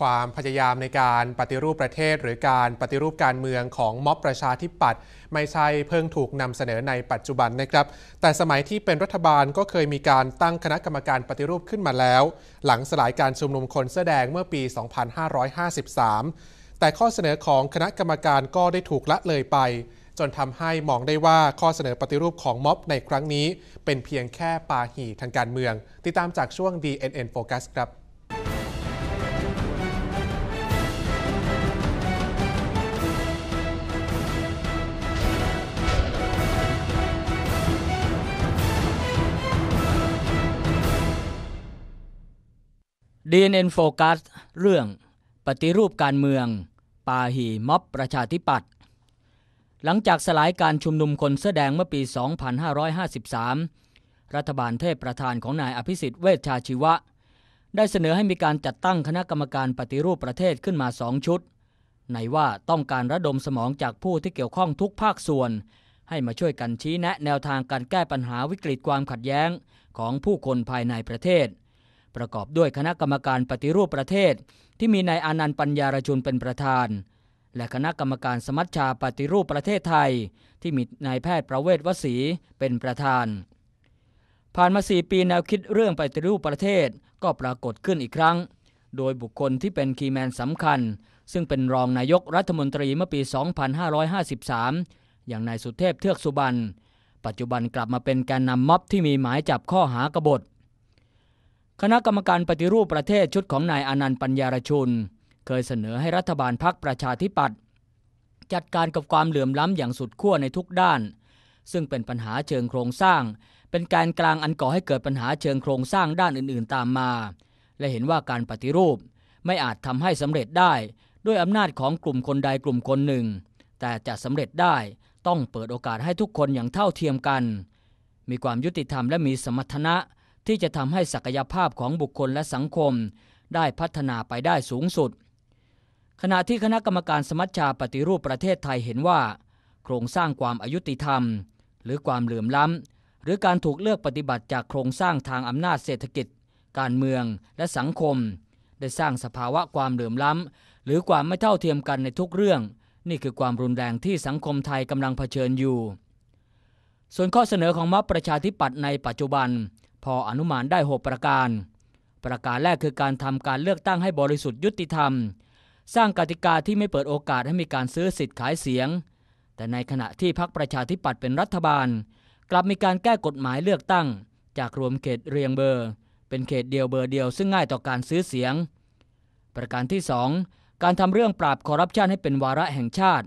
ความพยายามในการปฏิรูปประเทศหรือการปฏิรูปการเมืองของม็อบประชาธิปัตย์ไม่ใช่เพิ่งถูกนำเสนอในปัจจุบันนะครับ แต่สมัยที่เป็นรัฐบาลก็เคยมีการตั้งคณะกรรมการปฏิรูปขึ้นมาแล้ว หลังสลายการชุมนุมคนเสื้อแดงเมื่อปี 2553 แต่ข้อเสนอของคณะกรรมการก็ได้ถูกละเลยไป จนทำให้มองได้ว่าข้อเสนอปฏิรูปของม็อบในครั้งนี้ เป็นเพียงแค่ปาหีทางการเมืองติดตามจากช่วง DNN Focus ครับีอ็นโฟกัสเรื่องปฏิรูปการเมือง ปาหีม็อบประชาธิปัตย์หลังจากสลายการชุมนุมคนเสื้อแดงเมื่อปี 2553 รัฐบาลเทพประธานของนายอภิสิทธิ์ เวชชาชีวะ ได้เสนอให้มีการจัดตั้งคณะกรรมการปฏิรูปประเทศขึ้นมาสองชุด ในว่าต้องการระดมสมองจากผู้ที่เกี่ยวข้องทุกภาคส่วน ให้มาช่วยกันชี้แนะแนวทางการแก้ปัญหาวิกฤตความขัดแย้งของผู้คนภายในประเทศประกอบด้วยคณะกรรมการปฏิรูปประเทศ ที่มีนายอานันต์ปัญญารชุนเป็นประธาน และคณะกรรมการสมัชชาปฏิรูปประเทศไทย ที่มีนายแพทย์ประเวศวสีเป็นประธาน ผ่านมาสี่ปีแนวคิดเรื่องปฏิรูปประเทศก็ปรากฏขึ้นอีกครั้ง โดยบุคคลที่เป็นคีแมนสำคัญ ซึ่งเป็นรองนายกรัฐมนตรีเมื่อปี 2553 อย่างนายสุเทพเทือกสุบรรณปัจจุบันกลับมาเป็นแกนนำม็อบ ที่มีหมายจับข้อหากบฏคณะกรรมการปฏิรูปประเทศชุดของนายอนันต์ปัญญารชุนเคยเสนอให้รัฐบาลพักประชาธิปัตย์จัดการกับความเหลื่อมล้ำอย่างสุดขั้วในทุกด้าน ซึ่งเป็นปัญหาเชิงโครงสร้าง เป็นการกลางอันก่อให้เกิดปัญหาเชิงโครงสร้างด้านอื่นๆตามมา และเห็นว่าการปฏิรูปไม่อาจทำให้สำเร็จได้ด้วยอำนาจของกลุ่มคนใดกลุ่มคนหนึ่ง แต่จะสำเร็จได้ต้องเปิดโอกาสให้ทุกคนอย่างเท่าเทียมกัน มีความยุติธรรมและมีสมรรถนะที่จะทำให้ศักยภาพของบุคคลและสังคมได้พัฒนาไปได้สูงสุด ขณะที่คณะกรรมการสมัชชาปฏิรูปประเทศไทยเห็นว่า โครงสร้างความอายุติธรรม หรือความเหลื่อมล้ำหรือการถูกเลือกปฏิบัติจากโครงสร้างทางอำนาจเศรษฐกิจ การเมืองและสังคม ได้สร้างสภาวะความเหลื่อมล้ำหรือความไม่เท่าเทียมกันในทุกเรื่อง นี่คือความรุนแรงที่สังคมไทยกำลังเผชิญอยู่ ส่วนข้อเสนอของมัฟประชาธิปัตย์ในปัจจุบันพออนุมานได้ 6 ประการ ประการแรกคือการทำการเลือกตั้งให้บริสุทธิ์ยุติธรรม สร้างกติกาที่ไม่เปิดโอกาสให้มีการซื้อสิทธิ์ขายเสียง แต่ในขณะที่พรรคประชาธิปัตย์เป็นรัฐบาล กลับมีการแก้กฎหมายเลือกตั้ง จากรวมเขตเรียงเบอร์ เป็นเขตเดียวเบอร์เดียวซึ่งง่ายต่อการซื้อเสียง ประการที่ 2 การทำเรื่องปราบคอร์รัปชันให้เป็นวาระแห่งชาติ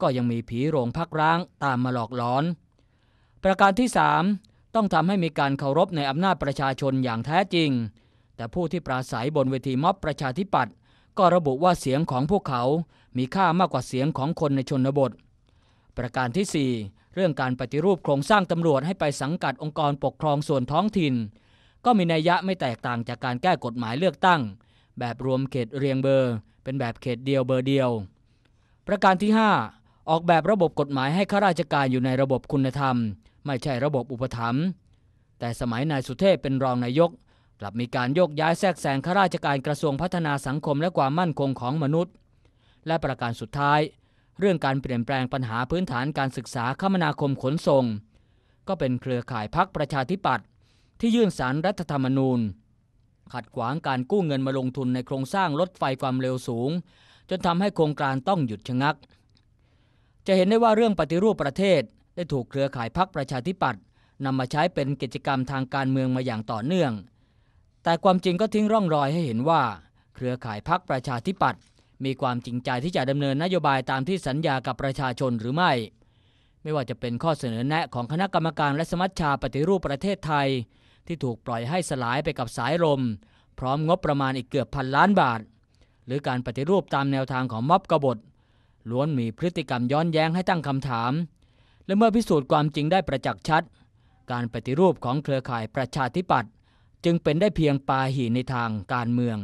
ก็ยังมีผีโรงพักร้างตามมาหลอกหลอน ประการที่3ต้องทำให้มีการเคารพในอำนาจประชาชนอย่างแท้จริง แต่ผู้ที่ปราศัยบนเวทีม็อบประชาธิปัตย์ก็ระบุว่าเสียงของพวกเขา มีค่ามากกว่าเสียงของคนในชนบท ประการที่4เรื่องการปฏิรูปโครงสร้างตำรวจให้ไปสังกัดองค์กรปกครองส่วนท้องถิ่น ก็มีนัยยะไม่แตกต่างจากการแก้กฎหมายเลือกตั้ง แบบรวมเขตเรียงเบอร์ เป็นแบบเขตเดียวเบอร์เดียว ประการที่5ออกแบบระบบกฎหมายให้ข้าราชการอยู่ในระบบคุณธรรมไม่ใช่ระบบอุปถัมภ์แต่สมัยนายสุเทพเป็นรองนายก กลับมีการโยกย้ายแทรกแซงข้าราชการกระทรวงพัฒนาสังคมและความมั่นคงของมนุษย์ และประการสุดท้าย เรื่องการเปลี่ยนแปลงปัญหาพื้นฐานการศึกษาคมนาคมขนส่ง ก็เป็นเครือข่ายพักประชาธิปัตย์ที่ยื่นสารรัฐธรรมนูญ ขัดขวางการกู้เงินมาลงทุนในโครงสร้างรถไฟความเร็วสูง จนทำให้โครงการต้องหยุดชะงัก จะเห็นได้ว่าเรื่องปฏิรูปประเทศได้ถูกเครือข่ายพักประชาธิปัตย์นำมาใช้เป็นกิจกรรมทางการเมืองมาอย่างต่อเนื่อง แต่ความจริงก็ทิ้งร่องรอยให้เห็นว่า เครือข่ายพักประชาธิปัตย์ มีความจริงใจที่จะดำเนินนโยบายตามที่สัญญากับประชาชนหรือไม่ ไม่ว่าจะเป็นข้อเสนอแนะของคณะกรรมการและสมัชชาปฏิรูปประเทศไทย ที่ถูกปล่อยให้สลายไปกับสายลมพร้อมงบประมาณอีกเกือบพันล้านบาท หรือการปฏิรูปตามแนวทางของม็อบกบฏ ล้วนมีพฤติกรรมย้อนแย้งให้ตั้งคำถามและเมื่อพิสูจน์ความจริงได้ประจักษ์ชัด การปฏิรูปของเครือข่ายประชาธิปัตย์จึงเป็นได้เพียงปาหีในทางการเมือง